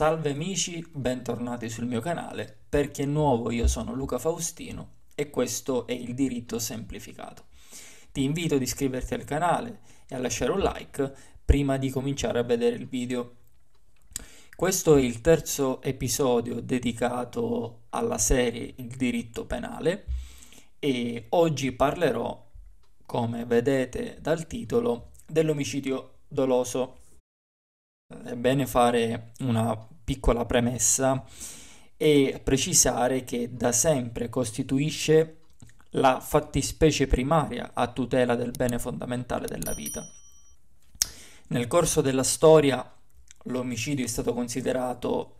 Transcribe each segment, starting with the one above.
Salve amici, bentornati sul mio canale. Per chi è nuovo io sono Luca Faustino e questo è il diritto semplificato. Ti invito ad iscriverti al canale e a lasciare un like prima di cominciare a vedere il video. Questo è il terzo episodio dedicato alla serie Il diritto penale e oggi parlerò, come vedete dal titolo, dell'omicidio doloso. È bene fare una piccola premessa e precisare che da sempre costituisce la fattispecie primaria a tutela del bene fondamentale della vita. Nel corso della storia l'omicidio è stato considerato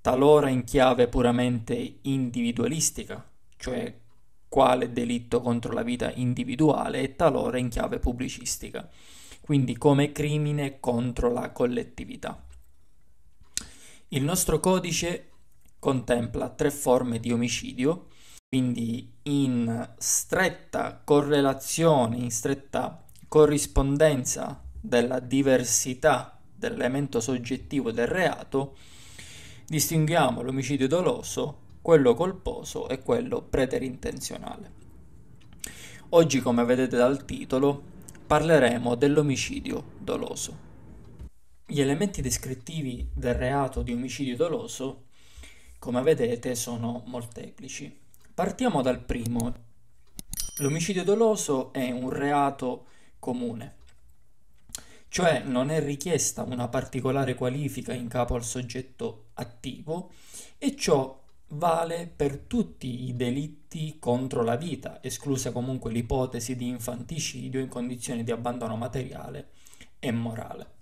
talora in chiave puramente individualistica, cioè quale delitto contro la vita individuale e talora in chiave pubblicistica, quindi come crimine contro la collettività. Il nostro codice contempla tre forme di omicidio, quindi in stretta correlazione, in stretta corrispondenza della diversità dell'elemento soggettivo del reato, distinguiamo l'omicidio doloso, quello colposo e quello preterintenzionale. Oggi, come vedete dal titolo, parleremo dell'omicidio doloso. Gli elementi descrittivi del reato di omicidio doloso, come vedete, sono molteplici. Partiamo dal primo. L'omicidio doloso è un reato comune, cioè non è richiesta una particolare qualifica in capo al soggetto attivo e ciò vale per tutti i delitti contro la vita, esclusa comunque l'ipotesi di infanticidio in condizioni di abbandono materiale e morale.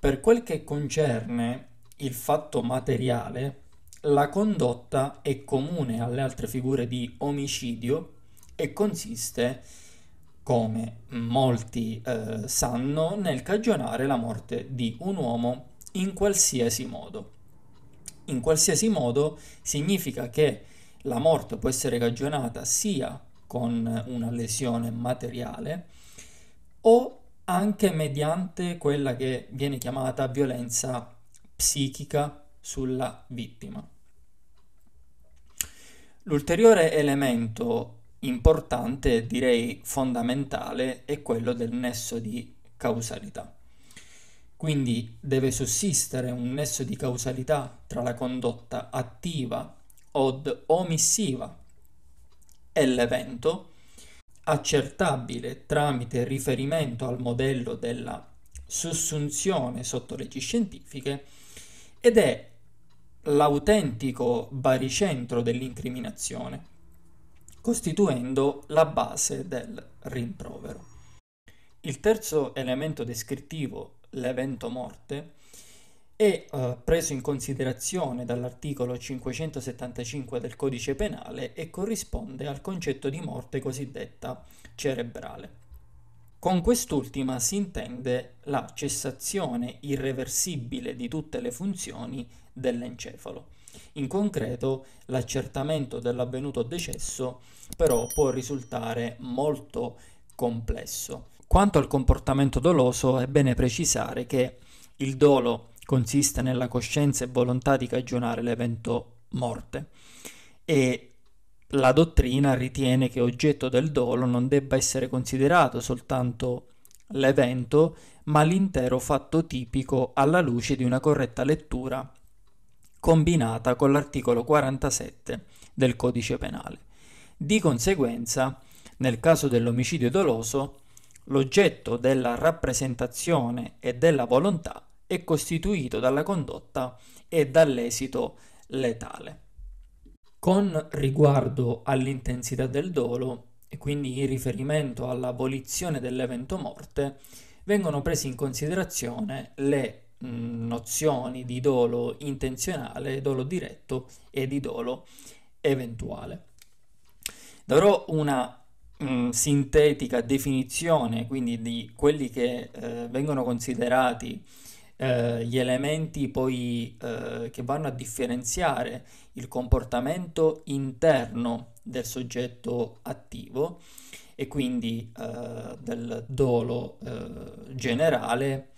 Per quel che concerne il fatto materiale, la condotta è comune alle altre figure di omicidio e consiste, come molti eh, sanno, nel cagionare la morte di un uomo in qualsiasi modo. In qualsiasi modo significa che la morte può essere cagionata sia con una lesione materiale o anche mediante quella che viene chiamata violenza psichica sulla vittima. L'ulteriore elemento importante, direi fondamentale, è quello del nesso di causalità. Quindi deve sussistere un nesso di causalità tra la condotta attiva od omissiva e l'evento accertabile tramite riferimento al modello della sussunzione sotto leggi scientifiche ed è l'autentico baricentro dell'incriminazione, costituendo la base del rimprovero. Il terzo elemento descrittivo, l'evento morte, è eh, preso in considerazione dall'articolo 575 del codice penale e corrisponde al concetto di morte cosiddetta cerebrale. Con quest'ultima si intende la cessazione irreversibile di tutte le funzioni dell'encefalo. In concreto, l'accertamento dell'avvenuto decesso però può risultare molto complesso. Quanto al comportamento doloso, è bene precisare che il dolo consiste nella coscienza e volontà di cagionare l'evento morte e la dottrina ritiene che oggetto del dolo non debba essere considerato soltanto l'evento, ma l'intero fatto tipico alla luce di una corretta lettura combinata con l'articolo 47 del codice penale. Di conseguenza, nel caso dell'omicidio doloso, l'oggetto della rappresentazione e della volontà è costituito dalla condotta e dall'esito letale. Con riguardo all'intensità del dolo, e quindi in riferimento all'abolizione dell'evento morte, vengono prese in considerazione le mm, nozioni di dolo intenzionale, dolo diretto e di dolo eventuale. Darò una mh, mm, sintetica definizione quindi di quelli che eh, vengono considerati eh, gli elementi poi eh, che vanno a differenziare il comportamento interno del soggetto attivo e quindi eh, del dolo eh, generale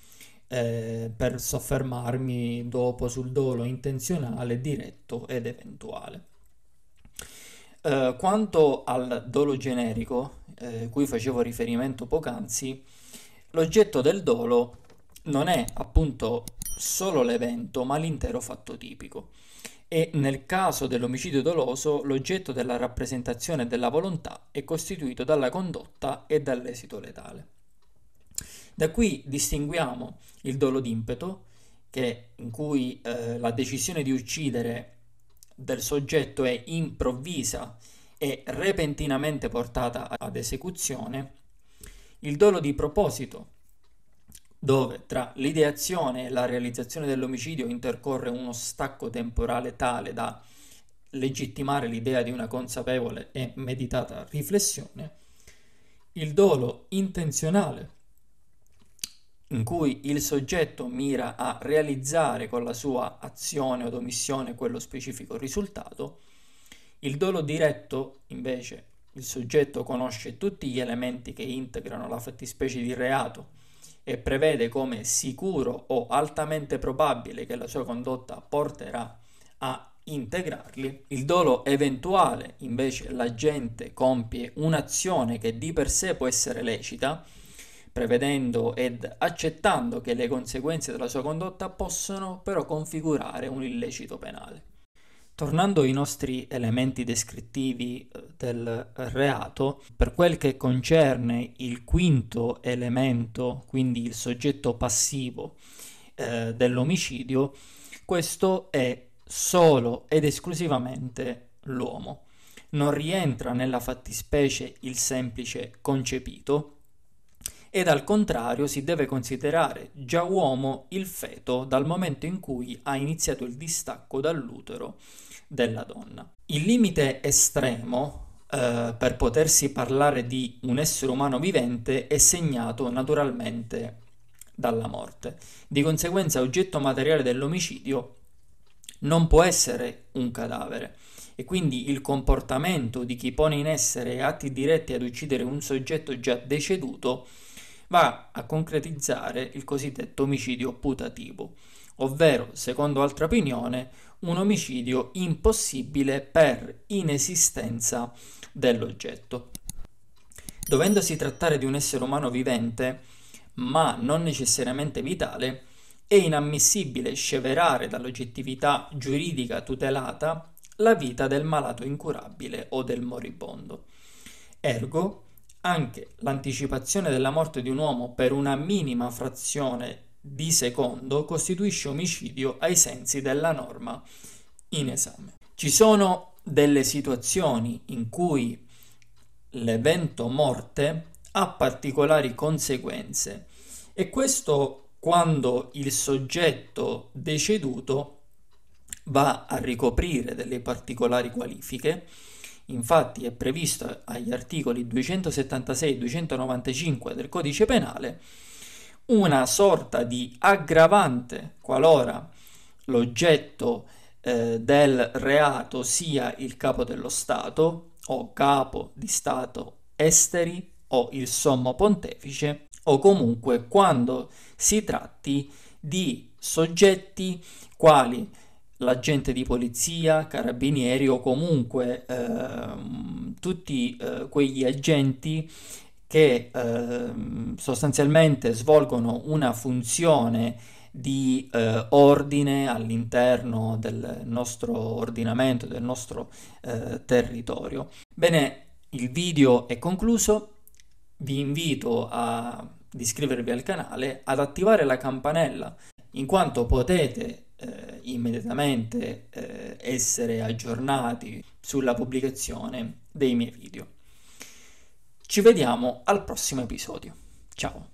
eh, per soffermarmi dopo sul dolo intenzionale, diretto ed eventuale. Uh, quanto al dolo generico, eh, cui facevo riferimento poc'anzi, l'oggetto del dolo non è appunto solo l'evento, ma l'intero fatto tipico. E nel caso dell'omicidio doloso, l'oggetto della rappresentazione della volontà è costituito dalla condotta e dall'esito letale. Da qui distinguiamo il dolo d'impeto, che, in cui eh, la decisione di uccidere del soggetto è improvvisa e repentinamente portata ad esecuzione, il dolo di proposito, dove tra l'ideazione e la realizzazione dell'omicidio intercorre uno stacco temporale tale da legittimare l'idea di una consapevole e meditata riflessione, il dolo intenzionale, in cui il soggetto mira a realizzare con la sua azione o omissione quello specifico risultato, il dolo diretto, invece, il soggetto conosce tutti gli elementi che integrano la fattispecie di reato e prevede come sicuro o altamente probabile che la sua condotta porterà a integrarli. Il dolo eventuale, invece, l'agente compie un'azione che di per sé può essere lecita, prevedendo ed accettando che le conseguenze della sua condotta possono però configurare un illecito penale. Tornando ai nostri elementi descrittivi eh, del reato, per quel che concerne il quinto elemento, quindi il soggetto passivo eh, dell'omicidio, questo è solo ed esclusivamente l'uomo. Non rientra nella fattispecie il semplice concepito, ed al contrario si deve considerare già uomo il feto dal momento in cui ha iniziato il distacco dall'utero della donna. Il limite estremo Uh, per potersi parlare di un essere umano vivente è segnato naturalmente dalla morte. Di conseguenza, oggetto materiale dell'omicidio non può essere un cadavere e quindi il comportamento di chi pone in essere atti diretti ad uccidere un soggetto già deceduto va a concretizzare il cosiddetto omicidio putativo, ovvero, secondo altra opinione, un omicidio impossibile per inesistenza dell'oggetto. Dovendosi trattare di un essere umano vivente, ma non necessariamente vitale, è inammissibile sceverare dall'oggettività giuridica tutelata la vita del malato incurabile o del moribondo. Ergo, anche l'anticipazione della morte di un uomo per una minima frazione di secondo costituisce omicidio ai sensi della norma in esame. Ci sono delle situazioni in cui l'evento morte ha particolari conseguenze e questo quando il soggetto deceduto va a ricoprire delle particolari qualifiche Infatti è previsto agli articoli 276 e 295 del codice penale una sorta di aggravante qualora l'oggetto eh, del reato sia il capo dello Stato o capo di Stato esteri o il sommo pontefice o comunque quando si tratti di soggetti quali l'agente di polizia, carabinieri o comunque eh, tutti eh, quegli agenti che eh, sostanzialmente svolgono una funzione di eh, ordine all'interno del nostro ordinamento, del nostro eh, territorio. Bene, il video è concluso, vi invito ad iscrivervi al canale, ad attivare la campanella, in quanto potete eh, immediatamente eh, essere aggiornati sulla pubblicazione dei miei video. Ci vediamo al prossimo episodio. Ciao!